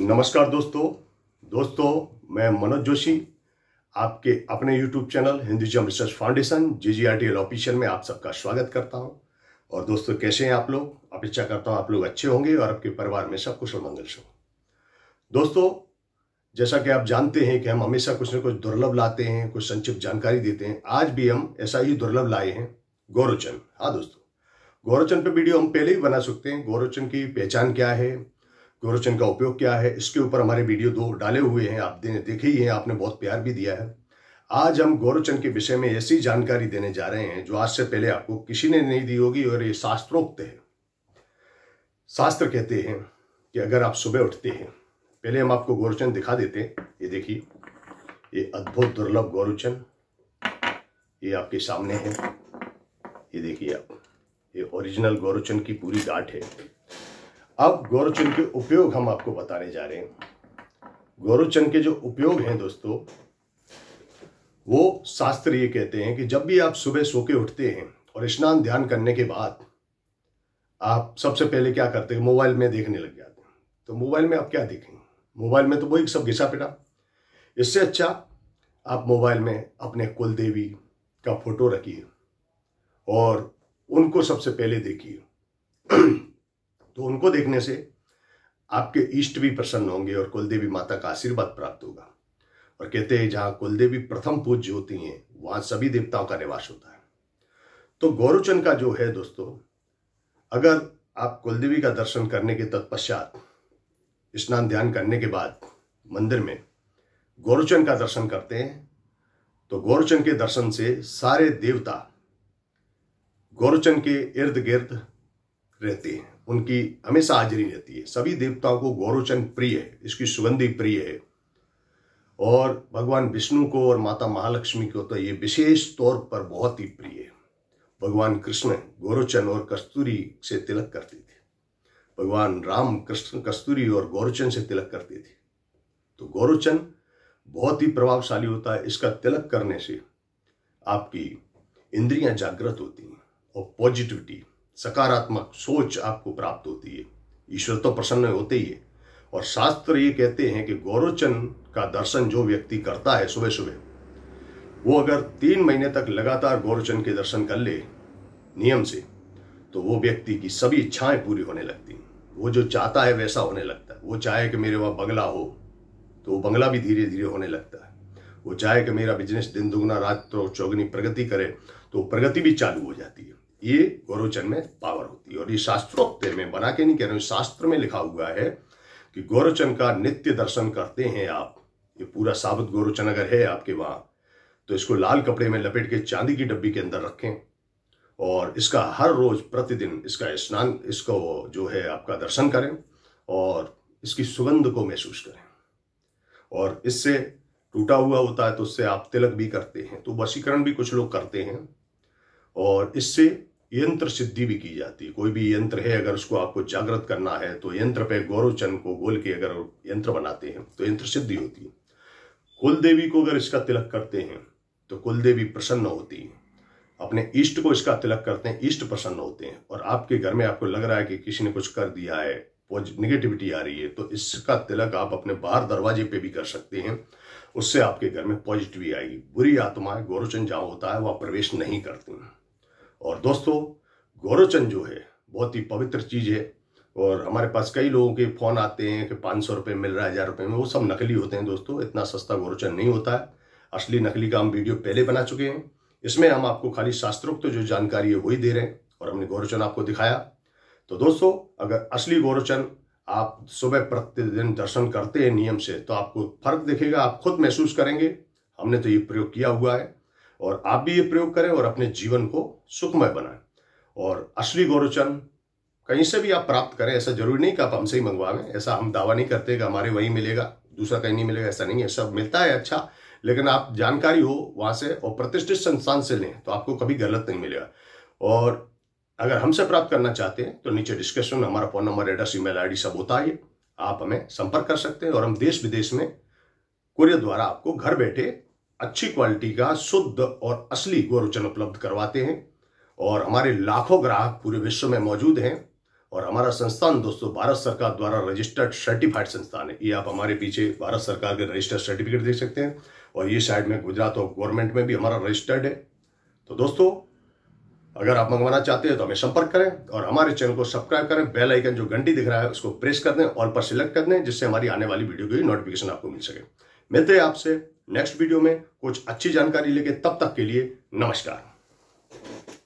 नमस्कार दोस्तों दोस्तों मैं मनोज जोशी आपके अपने YouTube channel Hinduism research foundation G G R T L official में आप सबका स्वागत करता हूं और दोस्तों कैसे हैं आप लोग अपेक्षा करता हूं आप लोग अच्छे होंगे और आपके परिवार में सब कुशल मंगल से दोस्तों जैसा कि आप जानते हैं कि हम हमेशा कुछ ना कुछ दुर्लभ लाते हैं कुछ संक्षिप्त जानकारी देते हैं आज भी हम ऐसा ही दुर्लभ लाए हैं गौरवचंद हाँ दोस्तों गौरवचंद पर वीडियो हम पहले ही बना सकते हैं गौरवचंद की पहचान क्या है गोरोचन का उपयोग क्या है इसके ऊपर हमारे वीडियो दो डाले हुए हैं आप देखे ही हैं आपने बहुत प्यार भी दिया है आज हम गोरोचन के विषय में ऐसी जानकारी देने जा रहे हैं जो आज से पहले आपको किसी ने नहीं दी होगी और ये शास्त्रोक्त है शास्त्र कहते हैं कि अगर आप सुबह उठते हैं पहले हम आपको गोरोचन दिखा देते हैं ये देखिए ये अद्भुत दुर्लभ गोरोचन ये आपके सामने है ये देखिए आप ये ओरिजिनल गौरवचन की पूरी गाठ है अब गौरवचंद के उपयोग हम आपको बताने जा रहे हैं गौरवचंद के जो उपयोग हैं दोस्तों वो शास्त्र ये कहते हैं कि जब भी आप सुबह सो के उठते हैं और स्नान ध्यान करने के बाद आप सबसे पहले क्या करते हैं मोबाइल में देखने लग जाते हैं तो मोबाइल में आप क्या देखेंगे मोबाइल में तो वही सब घिसा पिटा इससे अच्छा आप मोबाइल में अपने कुल देवी का फोटो रखिए और उनको सबसे पहले देखिए तो उनको देखने से आपके इष्ट भी प्रसन्न होंगे और कुलदेवी माता का आशीर्वाद प्राप्त होगा और कहते हैं जहां कुलदेवी प्रथम पूज्य होती हैं वहां सभी देवताओं का निवास होता है तो गौरवचन का जो है दोस्तों अगर आप कुलदेवी का दर्शन करने के तत्पश्चात स्नान ध्यान करने के बाद मंदिर में गौरचन का दर्शन करते हैं तो गौरचन के दर्शन से सारे देवता गौरचन के इर्द गिर्द रहते हैं उनकी हमेशा हाजिरी रहती है सभी देवताओं को गौरवचंद प्रिय है इसकी सुगंधि प्रिय है और भगवान विष्णु को और माता महालक्ष्मी को तो ये विशेष तौर पर बहुत ही प्रिय है भगवान कृष्ण गौरवचंद और कस्तूरी से तिलक करते थे भगवान राम कृष्ण कस्तूरी और गौरवचंद से तिलक करते थे तो गौरवचंद बहुत ही प्रभावशाली होता है इसका तिलक करने से आपकी इंद्रियां जागृत होती हैं और पॉजिटिविटी सकारात्मक सोच आपको प्राप्त होती है ईश्वर तो प्रसन्न होते ही है और शास्त्र ये कहते हैं कि गौरवचन का दर्शन जो व्यक्ति करता है सुबह सुबह वो अगर तीन महीने तक लगातार गौरवचन के दर्शन कर ले नियम से तो वो व्यक्ति की सभी इच्छाएं पूरी होने लगती हैं वो जो चाहता है वैसा होने लगता है वो चाहे कि मेरे वहाँ बंगला हो तो वो बंगला भी धीरे धीरे होने लगता है वो चाहे कि मेरा बिजनेस दिन दुगना रात तो चौगनी प्रगति करे तो प्रगति भी चालू हो जाती है ये गौरवचन में पावर होती है और ये शास्त्रोक्त में बना के नहीं कह रहे शास्त्र में लिखा हुआ है कि गौरवचन का नित्य दर्शन करते हैं आप ये पूरा साबुत गौरवचन अगर है आपके वहां तो इसको लाल कपड़े में लपेट के चांदी की डब्बी के अंदर रखें और इसका हर रोज प्रतिदिन इसका स्नान इसको जो है आपका दर्शन करें और इसकी सुगंध को महसूस करें और इससे टूटा हुआ होता है तो उससे आप तिलक भी करते हैं तो वशीकरण भी कुछ लोग करते हैं और इससे यंत्र सिद्धि भी की जाती है कोई भी यंत्र है अगर उसको आपको जागृत करना है तो यंत्र पे गौरवचंद को बोल के अगर यंत्र बनाते हैं तो यंत्र सिद्धि होती है कुल देवी को अगर इसका तिलक करते हैं तो कुल देवी प्रसन्न होती है अपने इष्ट को इसका तिलक करते हैं इष्ट प्रसन्न होते हैं और आपके घर में आपको लग रहा है कि किसी ने कुछ कर दिया है निगेटिविटी आ रही है तो इसका तिलक आप अपने बाहर दरवाजे पे भी कर सकते हैं उससे आपके घर में पॉजिटिविटी आएगी बुरी आत्माएं गौरवचंद जहाँ होता है वह प्रवेश नहीं करती हैं और दोस्तों गौरवचंद जो है बहुत ही पवित्र चीज़ है और हमारे पास कई लोगों के फ़ोन आते हैं कि पाँच सौ रुपये मिल रहा है हज़ार रुपये में वो सब नकली होते हैं दोस्तों इतना सस्ता गौरवचंद नहीं होता है असली नकली का हम वीडियो पहले बना चुके हैं इसमें हम आपको खाली शास्त्रोक्त तो जो जानकारी है वही दे रहे हैं और हमने गौरवचंद आपको दिखाया तो दोस्तों अगर असली गौरवचंद आप सुबह प्रतिदिन दर्शन करते हैं नियम से तो आपको फर्क दिखेगा आप खुद महसूस करेंगे हमने तो ये प्रयोग किया हुआ है और आप भी ये प्रयोग करें और अपने जीवन को सुखमय बनाएं और असली गौरवचन कहीं से भी आप प्राप्त करें ऐसा जरूरी नहीं कि आप हमसे ही मंगवाएं ऐसा हम दावा नहीं करते कि हमारे वहीं मिलेगा दूसरा कहीं नहीं मिलेगा ऐसा नहीं है सब मिलता है अच्छा लेकिन आप जानकारी हो वहां से और प्रतिष्ठित संस्थान से लें तो आपको कभी गलत नहीं मिलेगा और अगर हमसे प्राप्त करना चाहते हैं तो नीचे डिस्क्रिप्शन में हमारा phone number address email ID सब होता है आप हमें संपर्क कर सकते हैं और हम देश विदेश में कुरियर द्वारा आपको घर बैठे अच्छी क्वालिटी का शुद्ध और असली गोरुचन उपलब्ध करवाते हैं और हमारे लाखों ग्राहक पूरे विश्व में मौजूद हैं और हमारा संस्थान दोस्तों भारत सरकार द्वारा रजिस्टर्ड सर्टिफाइड संस्थान है ये आप हमारे पीछे भारत सरकार के रजिस्टर्ड सर्टिफिकेट देख सकते हैं और ये साइड में गुजरात और गवर्नमेंट में भी हमारा रजिस्टर्ड है तो दोस्तों अगर आप मंगवाना चाहते हैं तो हमें संपर्क करें और हमारे चैनल को सब्सक्राइब करें बेल आइकन जो घंटी दिख रहा है उसको प्रेस कर दें ऑल पर सिलेक्ट कर दें जिससे हमारी आने वाली वीडियो की नोटिफिकेशन आपको मिल सके मिलते हैं आपसे नेक्स्ट वीडियो में कुछ अच्छी जानकारी लेके तब तक के लिए नमस्कार